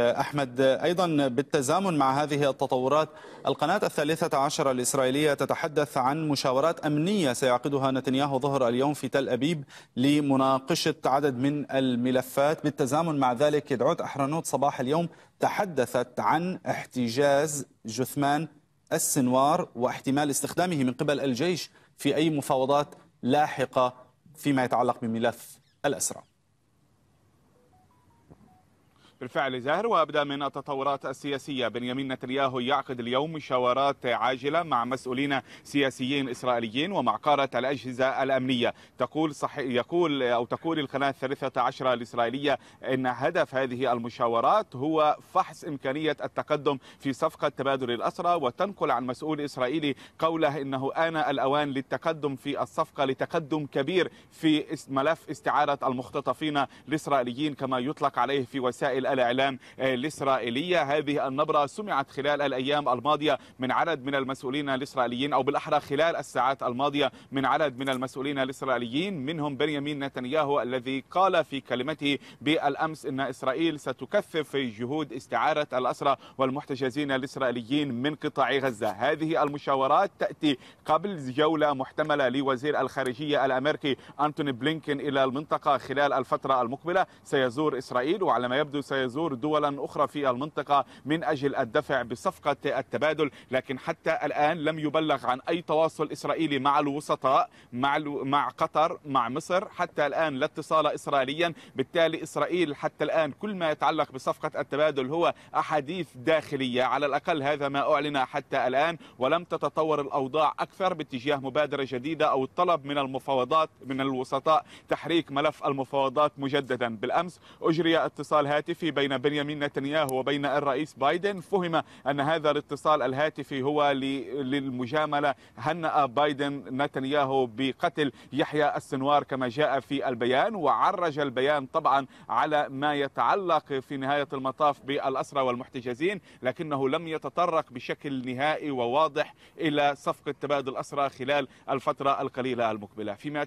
أحمد أيضا بالتزامن مع هذه التطورات القناة الثالثة عشر الإسرائيلية تتحدث عن مشاورات أمنية سيعقدها نتنياهو ظهر اليوم في تل أبيب لمناقشة عدد من الملفات بالتزامن مع ذلك يدعوت أحرنوت صباح اليوم تحدثت عن احتجاز جثمان السنوار واحتمال استخدامه من قبل الجيش في أي مفاوضات لاحقة فيما يتعلق بملف الأسرى بالفعل زاهر وابدا من التطورات السياسيه بنيامين نتنياهو يعقد اليوم مشاورات عاجله مع مسؤولين سياسيين اسرائيليين ومع قاره الاجهزه الامنيه تقول صح يقول او تقول القناه الثالثه عشره الاسرائيليه ان هدف هذه المشاورات هو فحص امكانيه التقدم في صفقه تبادل الاسرى وتنقل عن مسؤول اسرائيلي قوله انه ان الاوان للتقدم في الصفقه لتقدم كبير في ملف استعاره المختطفين الاسرائيليين كما يطلق عليه في وسائل الإعلام الإسرائيلية هذه النبرة سمعت خلال الأيام الماضية من عدد من المسؤولين الإسرائيليين أو بالأحرى خلال الساعات الماضية من عدد من المسؤولين الإسرائيليين منهم بنيامين نتنياهو الذي قال في كلمته بالأمس أن إسرائيل ستكثف جهود استعارة الأسرى والمحتجزين الإسرائيليين من قطاع غزة هذه المشاورات تأتي قبل جولة محتملة لوزير الخارجية الأمريكي أنتوني بلينكن إلى المنطقة خلال الفترة المقبلة سيزور إسرائيل وعلى ما يبدو سي سيزور دولا أخرى في المنطقة من أجل الدفع بصفقة التبادل لكن حتى الآن لم يبلغ عن أي تواصل إسرائيلي مع الوسطاء مع, مع قطر مع مصر حتى الآن لا اتصال إسرائيليا بالتالي إسرائيل حتى الآن كل ما يتعلق بصفقة التبادل هو أحاديث داخلية على الأقل هذا ما أعلن حتى الآن ولم تتطور الأوضاع أكثر باتجاه مبادرة جديدة أو الطلب من المفاوضات من الوسطاء تحريك ملف المفاوضات مجددا بالأمس أجري اتصال هاتفي الهاتفي بين بنيامين نتنياهو وبين الرئيس بايدن فهم أن هذا الاتصال الهاتفي هو للمجاملة هنأ بايدن نتنياهو بقتل يحيى السنوار كما جاء في البيان وعرج البيان طبعا على ما يتعلق في نهاية المطاف بالأسرى والمحتجزين لكنه لم يتطرق بشكل نهائي وواضح إلى صفقة تبادل الأسرى خلال الفترة القليلة المقبلة فيما يتعلق